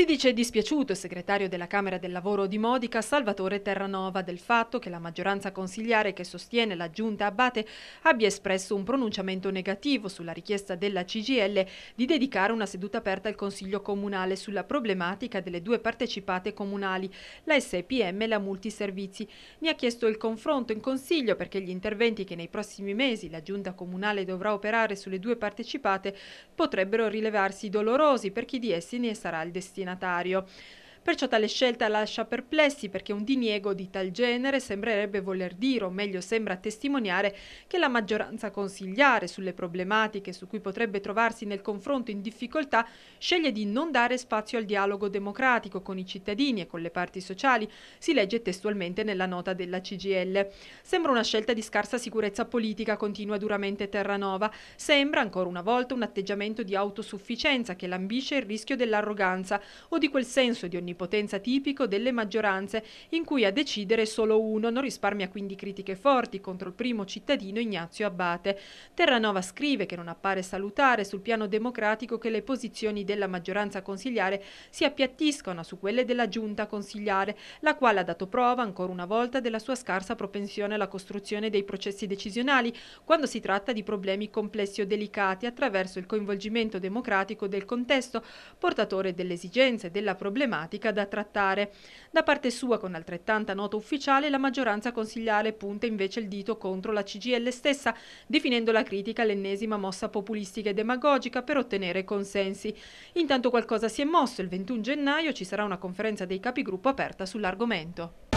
Si dice dispiaciuto il segretario della Camera del Lavoro di Modica, Salvatore Terranova, del fatto che la maggioranza consigliare che sostiene la giunta Abate abbia espresso un pronunciamento negativo sulla richiesta della CGL di dedicare una seduta aperta al Consiglio Comunale sulla problematica delle due partecipate comunali, la SPM e la Multiservizi. Ne ha chiesto il confronto in Consiglio perché gli interventi che nei prossimi mesi la giunta comunale dovrà operare sulle due partecipate potrebbero rilevarsi dolorosi per chi di essi ne sarà il destino destinatario. Perciò tale scelta lascia perplessi perché un diniego di tal genere sembrerebbe voler dire, o meglio sembra testimoniare, che la maggioranza consigliare sulle problematiche su cui potrebbe trovarsi nel confronto in difficoltà sceglie di non dare spazio al dialogo democratico con i cittadini e con le parti sociali, si legge testualmente nella nota della CGL. Sembra una scelta di scarsa sicurezza politica, continua duramente Terranova. Sembra, ancora una volta, un atteggiamento di autosufficienza che lambisce il rischio dell'arroganza o di quel senso di ogni onnipotenza tipico delle maggioranze, in cui a decidere solo uno, non risparmia quindi critiche forti contro il primo cittadino Ignazio Abbate. Terranova scrive che non appare salutare sul piano democratico che le posizioni della maggioranza consigliare si appiattiscono su quelle della giunta consigliare, la quale ha dato prova ancora una volta della sua scarsa propensione alla costruzione dei processi decisionali quando si tratta di problemi complessi o delicati attraverso il coinvolgimento democratico del contesto, portatore delle esigenze, della problematica tematica da trattare. Da parte sua, con altrettanta nota ufficiale, la maggioranza consigliale punta invece il dito contro la CGL stessa, definendo la critica l'ennesima mossa populistica e demagogica per ottenere consensi. Intanto qualcosa si è mosso, il 21 gennaio ci sarà una conferenza dei capigruppo aperta sull'argomento.